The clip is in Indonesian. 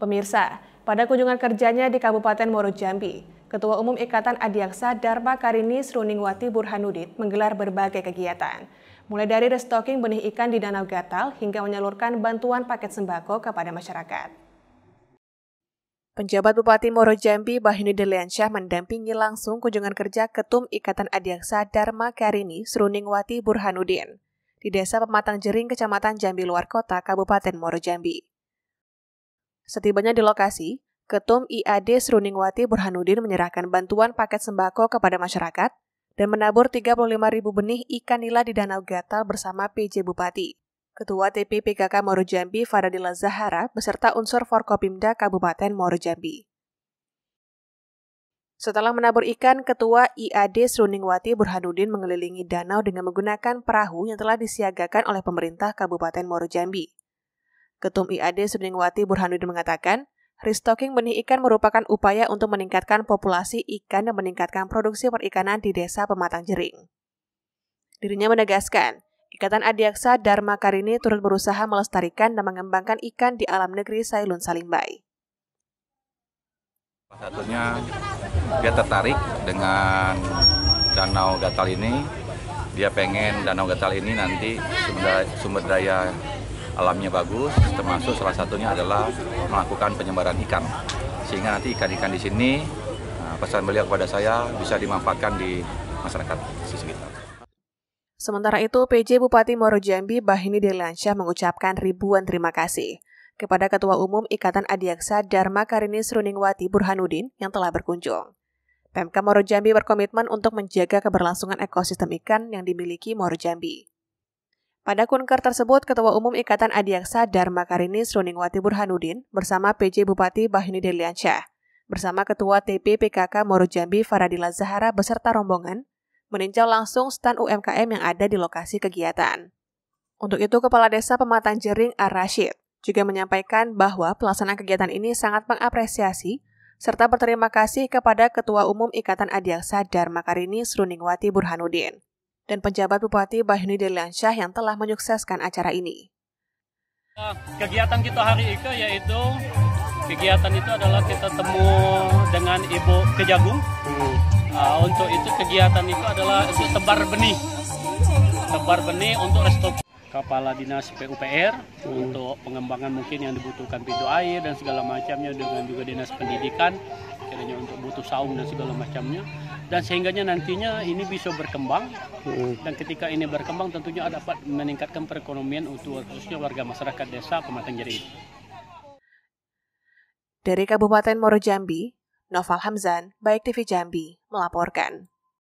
Pemirsa, pada kunjungan kerjanya di Kabupaten Moro Jambi, Ketua Umum Ikatan Adiaksa Dharma Karini Sruningwati Burhanudin menggelar berbagai kegiatan. Mulai dari restocking benih ikan di Danau Gatal hingga menyalurkan bantuan paket sembako kepada masyarakat. Penjabat Bupati Moro Jambi Bahini Deliansyah mendampingi langsung kunjungan kerja Ketum Ikatan Adiaksa Dharma Karini Sruningwati Burhanudin di Desa Pematang Jering, Kecamatan Jambi Luar Kota, Kabupaten Moro Jambi. Setibanya di lokasi, Ketum IAD Seruningwati Burhanuddin menyerahkan bantuan paket sembako kepada masyarakat dan menabur 35.000 benih ikan nila di Danau Gatal bersama PJ Bupati. Ketua TP PKK Moro Jambi Faradila Zahara beserta unsur Forkopimda Kabupaten Moro Jambi. Setelah menabur ikan, Ketua IAD Seruningwati Burhanuddin mengelilingi danau dengan menggunakan perahu yang telah disiagakan oleh pemerintah Kabupaten Moro Jambi. Ketum IAD Sudingwati Burhanuddin mengatakan, restocking benih ikan merupakan upaya untuk meningkatkan populasi ikan dan meningkatkan produksi perikanan di desa pematang jering. Dirinya menegaskan, Ikatan Adiaksa Dharma Karini turut berusaha melestarikan dan mengembangkan ikan di alam negeri Sailun Salimbai. Satunya dia tertarik dengan danau gatal ini. Dia pengen danau gatal ini nanti sumber daya, sumber daya alamnya bagus, termasuk salah satunya adalah melakukan penyebaran ikan. Sehingga nanti ikan-ikan di sini, uh, pesan beliau kepada saya bisa dimanfaatkan di masyarakat di sekitar. Sementara itu, PJ Bupati Moro Jambi Bahini Delansyah mengucapkan ribuan terima kasih kepada Ketua Umum Ikatan Adiaksa Dharma Karini Sruningwati Burhanuddin yang telah berkunjung. Pemka Moro Jambi berkomitmen untuk menjaga keberlangsungan ekosistem ikan yang dimiliki Moro Jambi. Pada kunker tersebut, Ketua Umum Ikatan Adiaksa Dharma Karini Sroningwati Burhanuddin bersama PJ Bupati Bahini Deliansyah, bersama Ketua TP PKK Moro Jambi Faradila Zahara beserta rombongan, meninjau langsung stan UMKM yang ada di lokasi kegiatan. Untuk itu, Kepala Desa Pematang Jering Ar-Rashid juga menyampaikan bahwa pelaksanaan kegiatan ini sangat mengapresiasi serta berterima kasih kepada Ketua Umum Ikatan Adiaksa Dharma Karini Sruningwati Burhanuddin dan penjabat Bupati Bahyuni Deliansyah yang telah menyukseskan acara ini. Kegiatan kita hari ini yaitu kegiatan itu adalah kita temu dengan Ibu Kejagung. Uh, untuk itu kegiatan itu adalah itu tebar benih, tebar benih untuk restu. Kepala Dinas PUPR hmm. untuk pengembangan mungkin yang dibutuhkan pintu air dan segala macamnya dengan juga Dinas Pendidikan kiranya untuk butuh saung dan segala macamnya dan sehingganya nantinya ini bisa berkembang hmm. dan ketika ini berkembang tentunya dapat meningkatkan perekonomian untuk khususnya warga masyarakat desa Pematang Jari. Dari Kabupaten Moro Jambi, Noval Hamzan, Baik TV Jambi, melaporkan.